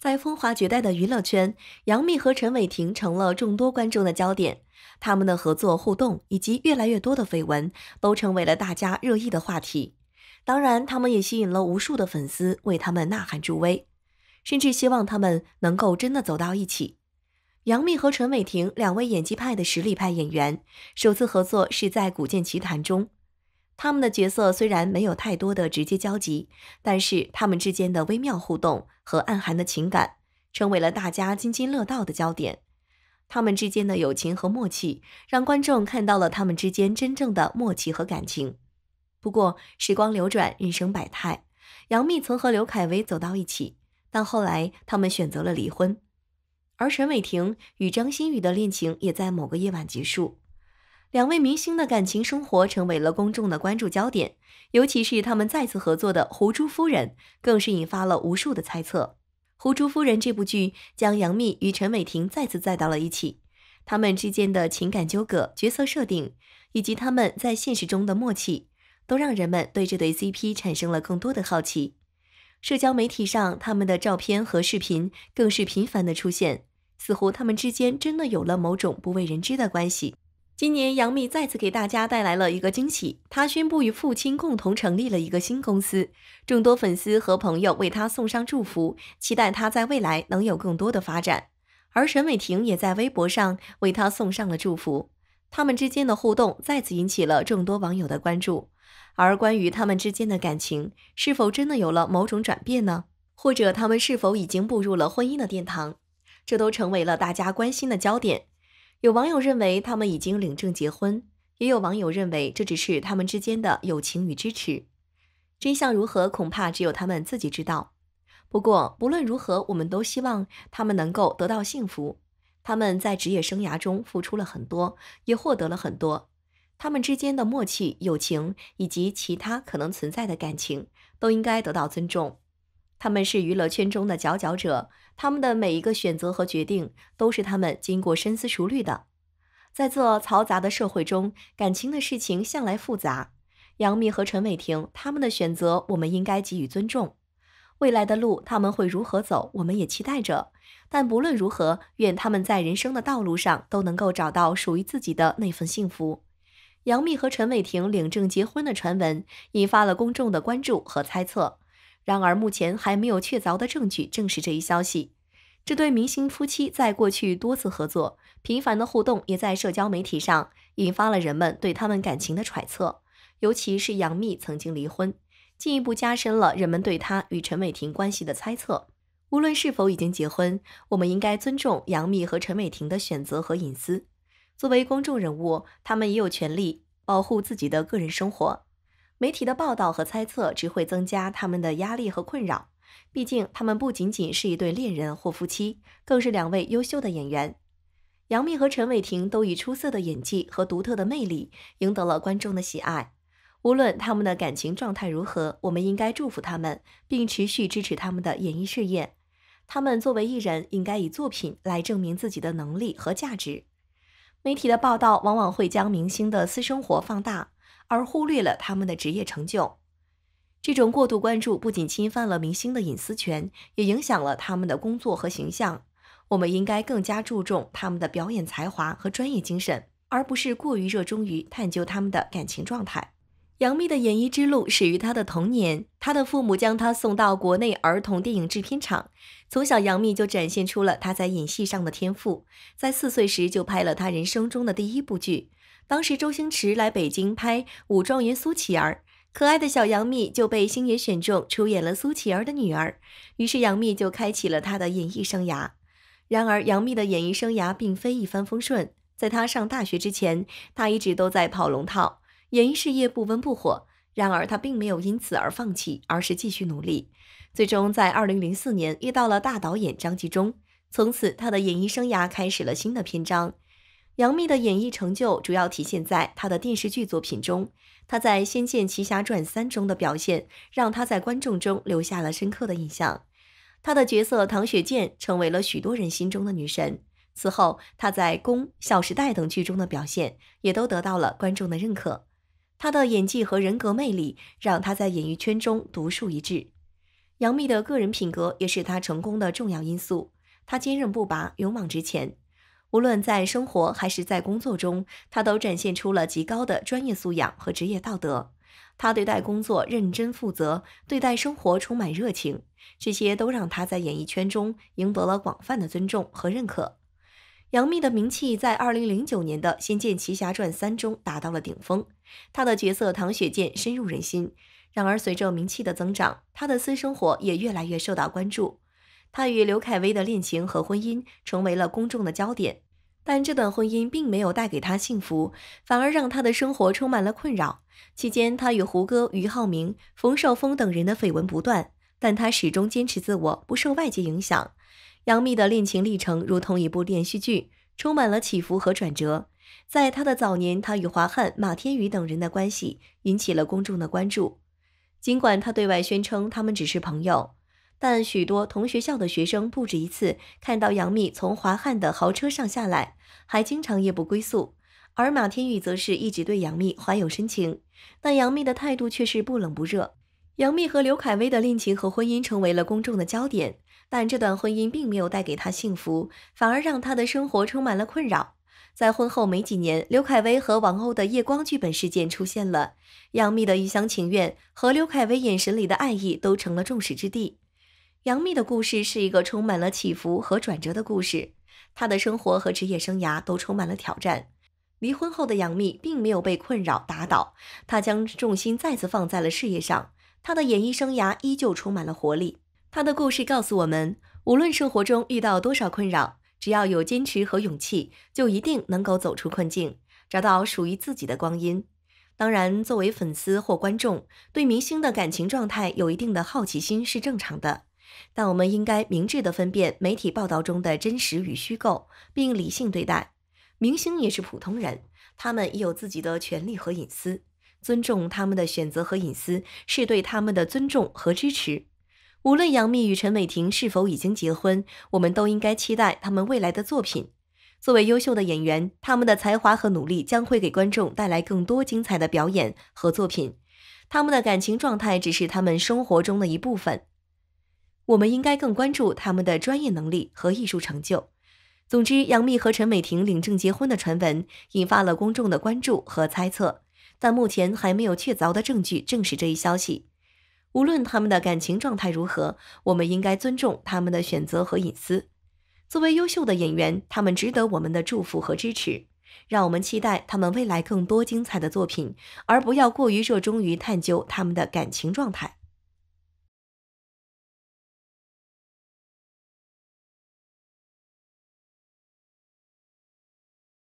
在风华绝代的娱乐圈，杨幂和陈伟霆成了众多观众的焦点。他们的合作互动以及越来越多的绯闻，都成为了大家热议的话题。当然，他们也吸引了无数的粉丝为他们呐喊助威，甚至希望他们能够真的走到一起。杨幂和陈伟霆两位演技派的实力派演员，首次合作是在《古剑奇谭》中。他们的角色虽然没有太多的直接交集，但是他们之间的微妙互动和暗含的情感，成为了大家津津乐道的焦点。他们之间的友情和默契，让观众看到了他们之间真正的默契和感情。不过，时光流转，人生百态。杨幂曾和刘恺威走到一起，但后来他们选择了离婚。而陈伟霆与张馨予的恋情也在某个夜晚结束。两位明星的感情生活成为了公众的关注焦点，尤其是他们再次合作的《胡珠夫人》，更是引发了无数的猜测。《胡珠夫人》这部剧将杨幂与陈伟霆再次载到了一起，他们之间的情感纠葛、角色设定，以及他们在现实中的默契，都让人们对这对 CP 产生了更多的好奇。社交媒体上，他们的照片和视频更是频繁的出现，似乎他们之间真的有了某种不为人知的关系。今年，杨幂再次给大家带来了一个惊喜，她宣布与父亲共同成立了一个新公司。众多粉丝和朋友为她送上祝福，期待她在未来能有更多的发展。而沈伟霆也在微博上为她送上了祝福，他们之间的互动再次引起了众多网友的关注。而关于他们之间的感情是否真的有了某种转变呢？或者他们是否已经步入了婚姻的殿堂？这都成为了大家关心的焦点。有网友认为他们已经领证结婚，也有网友认为这只是他们之间的友情与支持。真相如何，恐怕只有他们自己知道。不过，不论如何，我们都希望他们能够得到幸福。他们在职业生涯中付出了很多，也获得了很多。他们之间的默契、友情以及其他可能存在的感情，都应该得到尊重。他们是娱乐圈中的佼佼者。他们的每一个选择和决定都是他们经过深思熟虑的。在这嘈杂的社会中，感情的事情向来复杂。杨幂和陈伟霆他们的选择，我们应该给予尊重。未来的路他们会如何走，我们也期待着。但不论如何，愿他们在人生的道路上都能够找到属于自己的那份幸福。杨幂和陈伟霆领证结婚的传闻引发了公众的关注和猜测。然而，目前还没有确凿的证据证实这一消息。这对明星夫妻在过去多次合作，频繁的互动也在社交媒体上引发了人们对他们感情的揣测。尤其是杨幂曾经离婚，进一步加深了人们对她与陈伟霆关系的猜测。无论是否已经结婚，我们应该尊重杨幂和陈伟霆的选择和隐私。作为公众人物，他们也有权利保护自己的个人生活。媒体的报道和猜测只会增加他们的压力和困扰。毕竟，他们不仅仅是一对恋人或夫妻，更是两位优秀的演员。杨幂和陈伟霆都以出色的演技和独特的魅力赢得了观众的喜爱。无论他们的感情状态如何，我们应该祝福他们，并持续支持他们的演艺事业。他们作为艺人，应该以作品来证明自己的能力和价值。媒体的报道往往会将明星的私生活放大。而忽略了他们的职业成就，这种过度关注不仅侵犯了明星的隐私权，也影响了他们的工作和形象。我们应该更加注重他们的表演才华和专业精神，而不是过于热衷于探究他们的感情状态。杨幂的演艺之路始于她的童年，她的父母将她送到国内儿童电影制片厂。从小，杨幂就展现出了她在演戏上的天赋，在四岁时就拍了她人生中的第一部剧。当时周星驰来北京拍《武状元苏乞儿》，可爱的小杨幂就被星爷选中出演了苏乞儿的女儿，于是杨幂就开启了她的演艺生涯。然而，杨幂的演艺生涯并非一帆风顺，在她上大学之前，她一直都在跑龙套，演艺事业不温不火。然而，她并没有因此而放弃，而是继续努力。最终，在2004年遇到了大导演张纪中，从此她的演艺生涯开始了新的篇章。杨幂的演艺成就主要体现在她的电视剧作品中。她在《仙剑奇侠传三》中的表现，让她在观众中留下了深刻的印象。她的角色唐雪见成为了许多人心中的女神。此后，她在《宫》《小时代》等剧中的表现，也都得到了观众的认可。她的演技和人格魅力，让她在演艺圈中独树一帜。杨幂的个人品格也是她成功的重要因素。她坚韧不拔，勇往直前。无论在生活还是在工作中，他都展现出了极高的专业素养和职业道德。他对待工作认真负责，对待生活充满热情，这些都让他在演艺圈中赢得了广泛的尊重和认可。杨幂的名气在2009年的《仙剑奇侠传三》中达到了顶峰，她的角色唐雪见深入人心。然而，随着名气的增长，她的私生活也越来越受到关注。她与刘恺威的恋情和婚姻成为了公众的焦点，但这段婚姻并没有带给她幸福，反而让她的生活充满了困扰。期间，她与胡歌、俞灏明、冯绍峰等人的绯闻不断，但她始终坚持自我，不受外界影响。杨幂的恋情历程如同一部连续剧，充满了起伏和转折。在她的早年，她与华汉、马天宇等人的关系引起了公众的关注，尽管她对外宣称他们只是朋友。但许多同学校的学生不止一次看到杨幂从华汉的豪车上下来，还经常夜不归宿。而马天宇则是一直对杨幂怀有深情，但杨幂的态度却是不冷不热。杨幂和刘恺威的恋情和婚姻成为了公众的焦点，但这段婚姻并没有带给她幸福，反而让她的生活充满了困扰。在婚后没几年，刘恺威和王鸥的夜光剧本事件出现了，杨幂的一厢情愿和刘恺威眼神里的爱意都成了众矢之的。杨幂的故事是一个充满了起伏和转折的故事，她的生活和职业生涯都充满了挑战。离婚后的杨幂并没有被困扰打倒，她将重心再次放在了事业上，她的演艺生涯依旧充满了活力。她的故事告诉我们，无论生活中遇到多少困扰，只要有坚持和勇气，就一定能够走出困境，找到属于自己的光阴。当然，作为粉丝或观众，对明星的感情状态有一定的好奇心是正常的。但我们应该明智的分辨媒体报道中的真实与虚构，并理性对待。明星也是普通人，他们也有自己的权利和隐私，尊重他们的选择和隐私是对他们的尊重和支持。无论杨幂与陈伟霆是否已经结婚，我们都应该期待他们未来的作品。作为优秀的演员，他们的才华和努力将会给观众带来更多精彩的表演和作品。他们的感情状态只是他们生活中的一部分。我们应该更关注他们的专业能力和艺术成就。总之，杨幂和陈美婷领证结婚的传闻引发了公众的关注和猜测，但目前还没有确凿的证据证实这一消息。无论他们的感情状态如何，我们应该尊重他们的选择和隐私。作为优秀的演员，他们值得我们的祝福和支持。让我们期待他们未来更多精彩的作品，而不要过于热衷于探究他们的感情状态。